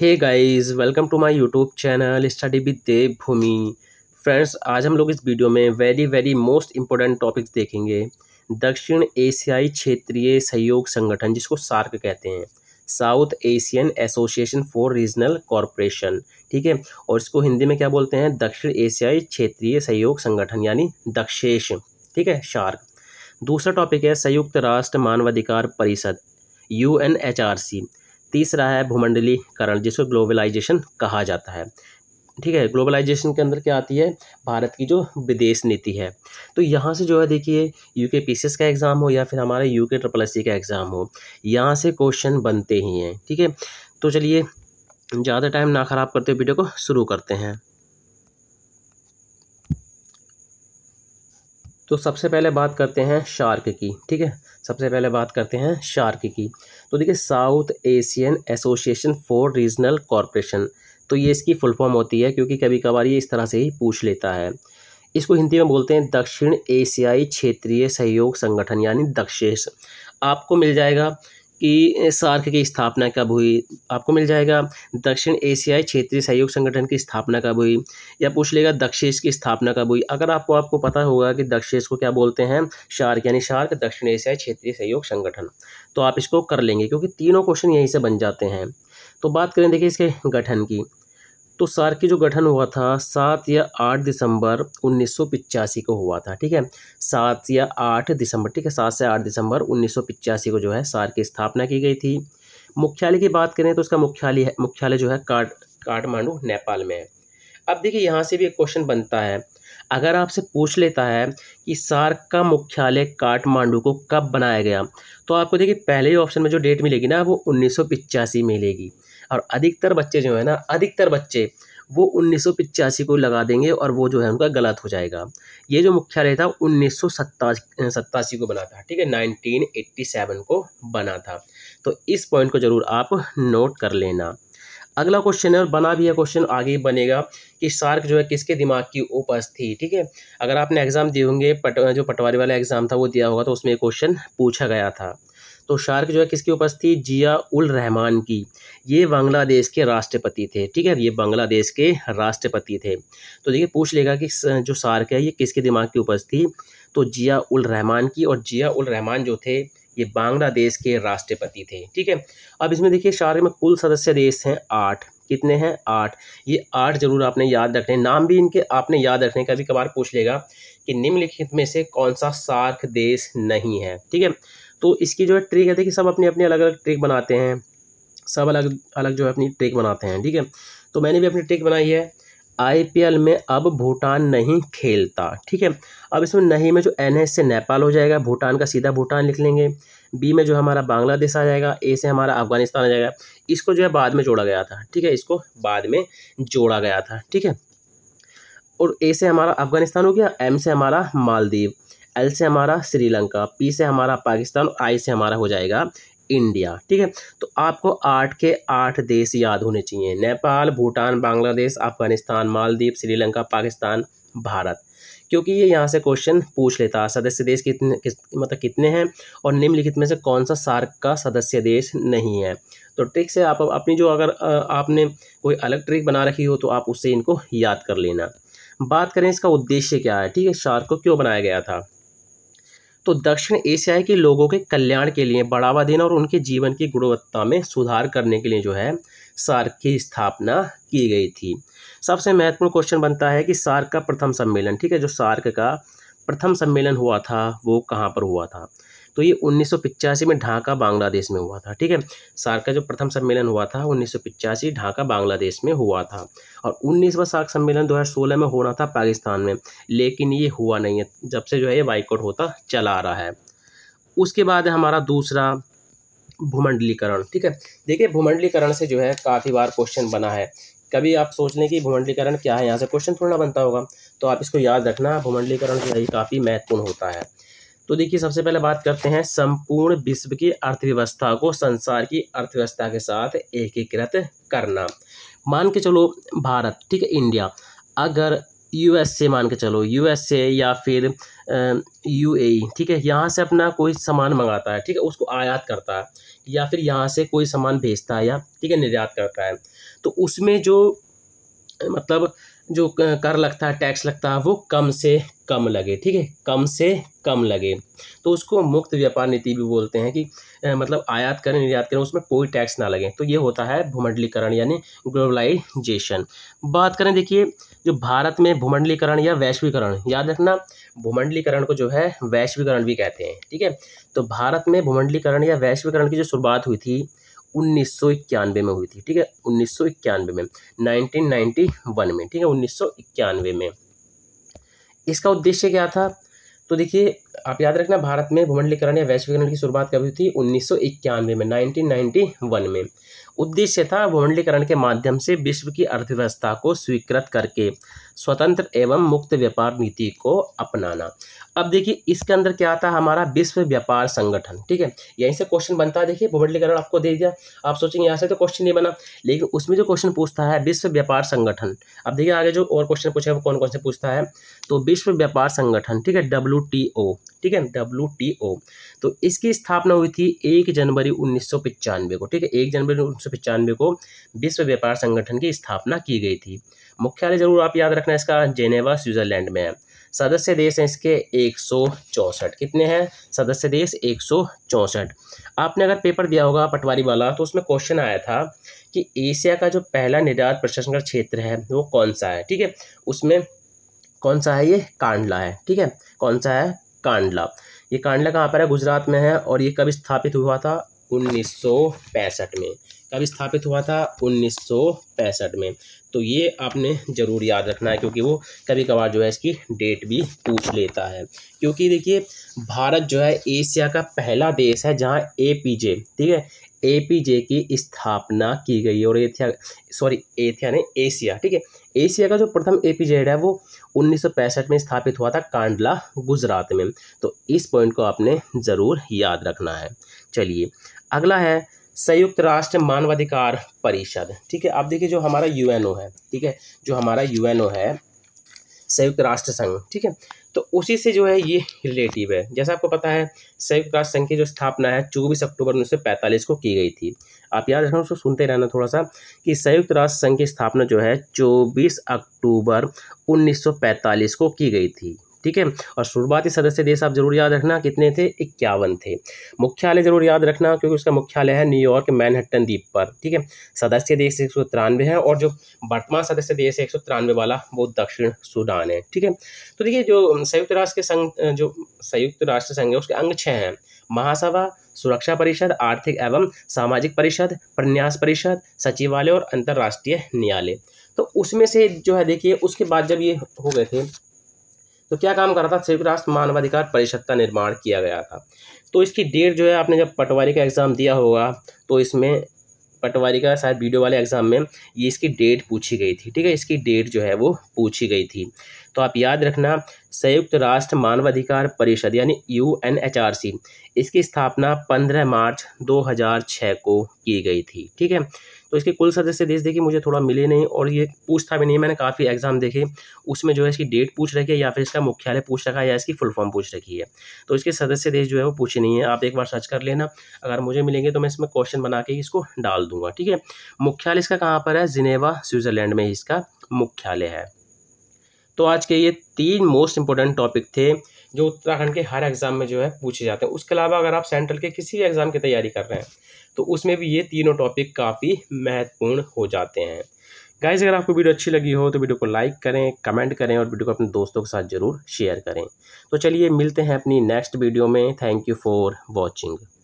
hey guys welcome to my YouTube channel study with Devbhoomi friends आज हम लोग इस वीडियो में very very most important topics देखेंगे दक्षिण एशियाई क्षेत्रीय सहयोग संगठन जिसको सार्क कहते हैं South Asian Association for Regional corporation ठीक है और इसको हिंदी में क्या बोलते हैं दक्षिण एशियाई क्षेत्रीय सहयोग संगठन यानी दक्षेश ठीक है शार्क दूसरा टॉपिक है संयुक्त राष्ट्र मानवाधिकार परिषद U N H R C तीसरा है भूमंडलीकरण जिसको ग्लोबलाइजेशन कहा जाता है ठीक है ग्लोबलाइजेशन के अंदर क्या आती है भारत की जो विदेश नीति है तो यहाँ से जो है देखिए यू के पीसीएस का एग्ज़ाम हो या फिर हमारे यू के ट्रिपल एस का एग्ज़ाम हो यहाँ से क्वेश्चन बनते ही हैं ठीक है तो चलिए ज़्यादा टाइम ना ख़राब करते वीडियो को शुरू करते हैं तो सबसे पहले बात करते हैं शार्क की ठीक है सबसे पहले बात करते हैं शार्क की तो देखिए South Asian Association for Regional corporation तो ये इसकी फुल फॉर्म होती है क्योंकि कभी कभार ये इस तरह से ही पूछ लेता है इसको हिंदी में बोलते हैं दक्षिण एशियाई क्षेत्रीय सहयोग संगठन यानी दक्षेश आपको मिल जाएगा कि सार्क की स्थापना कब हुई आपको मिल जाएगा दक्षिण एशियाई क्षेत्रीय सहयोग संगठन की स्थापना कब हुई या पूछ लेगा दक्षेश की स्थापना कब हुई अगर आपको आपको पता होगा कि दक्षेश को क्या बोलते हैं शार्क यानी शार्क दक्षिण एशियाई क्षेत्रीय सहयोग संगठन तो आप इसको कर लेंगे क्योंकि तीनों क्वेश्चन यहीं से बन जाते हैं तो बात करें देखिए इसके गठन की तो सार की जो गठन हुआ था सात या आठ दिसंबर उन्नीस को हुआ था ठीक है सात या आठ दिसंबर ठीक है सात से आठ दिसंबर उन्नीस को जो है सार की स्थापना की गई थी मुख्यालय की बात करें तो उसका मुख्यालय है मुख्यालय जो है काट काठमांडू नेपाल में है अब देखिए यहाँ से भी एक क्वेश्चन बनता है अगर आपसे पूछ लेता है कि सार का मुख्यालय काठमांडू को कब बनाया गया तो आपको देखिए पहले ही ऑप्शन में जो डेट मिलेगी ना वो उन्नीस में मिलेगी और अधिकतर बच्चे जो है ना अधिकतर बच्चे वो उन्नीस को लगा देंगे और वो जो है उनका गलत हो जाएगा ये जो मुख्यालय था उन्नीस सौ को बना था ठीक है 1987 को बना था तो इस पॉइंट को ज़रूर आप नोट कर लेना अगला क्वेश्चन है और बना भी है क्वेश्चन आगे बनेगा कि शार्क जो है किसके दिमाग की उपज थी ठीक है अगर आपने एग्ज़ाम दिए होंगे पट जो पटवारी वाला एग्ज़ाम था वो दिया होगा तो उसमें क्वेश्चन पूछा गया था तो शार्क जो है किसकी ऊपर थी जिया उल रहमान की ये बांग्लादेश के राष्ट्रपति थे ठीक है ये बांग्लादेश के राष्ट्रपति थे तो देखिए पूछ लेगा कि जो शार्क है ये किसके दिमाग की ऊपर थी तो जिया उल रहमान की और जिया उल रहमान जो थे ये बांग्लादेश के राष्ट्रपति थे ठीक है अब इसमें देखिए शार्क में कुल सदस्य देश हैं आठ कितने हैं आठ ये आठ जरूर आपने याद रखने नाम भी इनके आपने याद रखने का भी कभार पूछ लेगा कि निम्नलिखित में से कौन सा सार्क देश नहीं है ठीक है तो इसकी जो है ट्रिक है देखिए सब अपनी अपनी अलग अलग ट्रिक बनाते हैं सब अलग अलग जो है अपनी ट्रिक बनाते हैं ठीक है तो मैंने भी अपनी ट्रिक बनाई है आईपीएल में अब भूटान नहीं खेलता ठीक है अब इसमें नहीं में जो एन है इससे नेपाल हो जाएगा भूटान का सीधा भूटान लिख लेंगे बी में जो हमारा बांग्लादेश आ जाएगा ए से हमारा अफगानिस्तान आ जाएगा इसको जो है बाद में जोड़ा गया था ठीक है इसको बाद में जोड़ा गया था ठीक है और ए से हमारा अफगानिस्तान हो गया एम से हमारा मालदीव एल से हमारा श्रीलंका पी से हमारा पाकिस्तान आई से हमारा हो जाएगा इंडिया ठीक है तो आपको आठ के आठ देश याद होने चाहिए नेपाल भूटान बांग्लादेश अफगानिस्तान मालदीव श्रीलंका पाकिस्तान भारत क्योंकि ये यहाँ से क्वेश्चन पूछ लेता है सदस्य देश कितने किस, मतलब कितने हैं और निम्नलिखित में से कौन सा सार्क का सदस्य देश नहीं है तो ट्रिक से आप अपनी जो अगर आपने कोई अलग ट्रिक बना रखी हो तो आप उससे इनको याद कर लेना बात करें इसका उद्देश्य क्या है ठीक है सार्क को क्यों बनाया गया था तो दक्षिण एशिया के लोगों के कल्याण के लिए बढ़ावा देना और उनके जीवन की गुणवत्ता में सुधार करने के लिए जो है सार्क की स्थापना की गई थी सबसे महत्वपूर्ण क्वेश्चन बनता है कि सार्क का प्रथम सम्मेलन ठीक है जो सार्क का प्रथम सम्मेलन हुआ था वो कहाँ पर हुआ था तो ये उन्नीस में ढाका बांग्लादेश में हुआ था ठीक है सार्क का जो प्रथम सम्मेलन हुआ था उन्नीस ढाका बांग्लादेश में हुआ था और उन्नीसवा सार्क सम्मेलन 2016 में होना था पाकिस्तान में लेकिन ये हुआ नहीं है जब से जो है ये बाइकआउट होता चला आ रहा है उसके बाद हमारा दूसरा भूमंडलीकरण ठीक है देखिए भूमंडलीकरण से जो है काफ़ी बार क्वेश्चन बना है कभी आप सोच लें कि भूमंडलीकरण क्या है यहाँ से क्वेश्चन थोड़ा बनता होगा तो आप इसको याद रखना भूमंडलीकरण जो है काफ़ी महत्वपूर्ण होता है तो देखिए सबसे पहले बात करते हैं संपूर्ण विश्व की अर्थव्यवस्था को संसार की अर्थव्यवस्था के साथ एकीकृत करना मान के चलो भारत ठीक है इंडिया अगर यूएसए मान के चलो यूएसए या फिर यूएई ठीक है यहाँ से अपना कोई सामान मंगाता है ठीक है उसको आयात करता है या फिर यहाँ से कोई सामान भेजता है या ठीक है निर्यात करता है तो उसमें जो मतलब जो कर लगता है टैक्स लगता है वो कम से कम लगे ठीक है कम से कम लगे तो उसको मुक्त व्यापार नीति भी बोलते हैं कि मतलब आयात करें निर्यात करें उसमें कोई टैक्स ना लगे तो ये होता है भूमंडलीकरण यानी ग्लोबलाइजेशन बात करें देखिए जो भारत में भूमंडलीकरण या वैश्वीकरण याद रखना भूमंडलीकरण को जो है वैश्वीकरण भी कहते हैं ठीक है तो भारत में भूमंडलीकरण या वैश्वीकरण की जो शुरुआत हुई थी उन्नीस में हुई थी ठीक है उन्नीस में 1991 में ठीक है उन्नीस में इसका उद्देश्य क्या था तो देखिए आप याद रखना भारत में भूमंडलीकरण या वैश्वीकरण की शुरुआत कभी थी उन्नीस में 1991 में उद्देश्य था भूमंडलीकरण के माध्यम से विश्व की अर्थव्यवस्था को स्वीकृत करके स्वतंत्र एवं मुक्त व्यापार नीति को अपनाना अब देखिए इसके अंदर क्या था हमारा विश्व व्यापार संगठन ठीक है यहीं से क्वेश्चन बनता है देखिए भूमंडलीकरण आपको दे दिया आप सोचेंगे यहाँ से तो क्वेश्चन नहीं बना लेकिन उसमें जो क्वेश्चन पूछता है विश्व व्यापार संगठन अब देखिए आगे जो और क्वेश्चन पूछे वो कौन कौन से पूछता है तो विश्व व्यापार संगठन ठीक है डब्ल्यू ठीक है डब्ल्यू तो इसकी स्थापना हुई थी एक जनवरी उन्नीस को ठीक है एक जनवरी उन्नीस को विश्व व्यापार संगठन की स्थापना की गई थी मुख्यालय जरूर आप याद रखना इसका जेनेवा स्विट्जरलैंड में है सदस्य देश हैं इसके एक कितने हैं सदस्य देश एक आपने अगर पेपर दिया होगा पटवारी वाला तो उसमें क्वेश्चन आया था कि एशिया का जो पहला निर्यात प्रशासन का क्षेत्र है वो कौन सा है ठीक है उसमें कौन सा है ये कांडला है ठीक है कौन सा है कांडला ये कांडला कहाँ पर है गुजरात में है और ये कब स्थापित हुआ था उन्नीस में कब स्थापित हुआ था उन्नीस में तो ये आपने ज़रूर याद रखना है क्योंकि वो कभी कभार जो है इसकी डेट भी पूछ लेता है क्योंकि देखिए भारत जो है एशिया का पहला देश है जहाँ ए ठीक है एपीजे की स्थापना की गई और एथिया सॉरी एथिया ने एशिया ठीक है एशिया का जो प्रथम एपीजेड है वो उन्नीस में स्थापित हुआ था कांडला गुजरात में तो इस पॉइंट को आपने ज़रूर याद रखना है चलिए अगला है संयुक्त राष्ट्र मानवाधिकार परिषद ठीक है आप देखिए जो हमारा यूएनओ है ठीक है जो हमारा यूएनओ है संयुक्त राष्ट्र संघ ठीक है तो उसी से जो है ये रिलेटिव है जैसा आपको पता है संयुक्त राष्ट्र संघ की जो स्थापना है चौबीस अक्टूबर उन्नीस को की गई थी आप याद रखना उसको सुनते रहना थोड़ा सा कि संयुक्त राष्ट्र संघ की स्थापना जो है चौबीस अक्टूबर उन्नीस को की गई थी ठीक है और शुरुआती सदस्य देश आप जरूर याद रखना कितने थे इक्यावन थे मुख्यालय जरूर याद रखना क्योंकि उसका मुख्यालय है न्यूयॉर्क मैनहट्टन द्वीप पर ठीक है सदस्य देश एक सौ तिरानवे है और जो वर्तमान सदस्य देश है एक सौ तिरानवे वाला वो दक्षिण सूडान है ठीक है तो देखिए जो संयुक्त राष्ट्र के संघ जो संयुक्त राष्ट्र संघ है उसके अंग छः हैं महासभा सुरक्षा परिषद आर्थिक एवं सामाजिक परिषद प्रन्यास परिषद सचिवालय और अंतर्राष्ट्रीय न्यायालय तो उसमें से जो है देखिए उसके बाद जब ये हो गए थे तो क्या काम कर रहा था संयुक्त राष्ट्र मानवाधिकार परिषद का निर्माण किया गया था तो इसकी डेट जो है आपने जब पटवारी का एग्ज़ाम दिया होगा तो इसमें पटवारी का शायद वीडियो वाले एग्ज़ाम में ये इसकी डेट पूछी गई थी ठीक है इसकी डेट जो है वो पूछी गई थी तो आप याद रखना संयुक्त राष्ट्र मानवाधिकार परिषद यानी यू इसकी स्थापना पंद्रह मार्च दो को की गई थी ठीक है तो इसके कुल सदस्य देश देखिए मुझे थोड़ा मिले नहीं और ये पूछता भी नहीं मैंने काफ़ी एग्जाम देखे उसमें जो है इसकी डेट पूछ रखी है या फिर इसका मुख्यालय पूछ रखा है या इसकी फुल फॉर्म पूछ रखी है तो इसके सदस्य देश जो है वो पूछे नहीं है आप एक बार सर्च कर लेना अगर मुझे मिलेंगे तो मैं इसमें क्वेश्चन बना के इसको डाल दूंगा ठीक है मुख्यालय इसका कहाँ पर है जिनेवा स्विट्ज़रलैंड में इसका मुख्यालय है तो आज के ये तीन मोस्ट इंपॉर्टेंट टॉपिक थे जो उत्तराखंड के हर एग्ज़ाम में जो है पूछे जाते हैं उसके अलावा अगर आप सेंट्रल के किसी भी एग्ज़ाम की तैयारी कर रहे हैं तो उसमें भी ये तीनों टॉपिक काफ़ी महत्वपूर्ण हो जाते हैं गाइज अगर आपको वीडियो अच्छी लगी हो तो वीडियो को लाइक करें कमेंट करें और वीडियो को अपने दोस्तों के साथ ज़रूर शेयर करें तो चलिए मिलते हैं अपनी नेक्स्ट वीडियो में थैंक यू फॉर वॉचिंग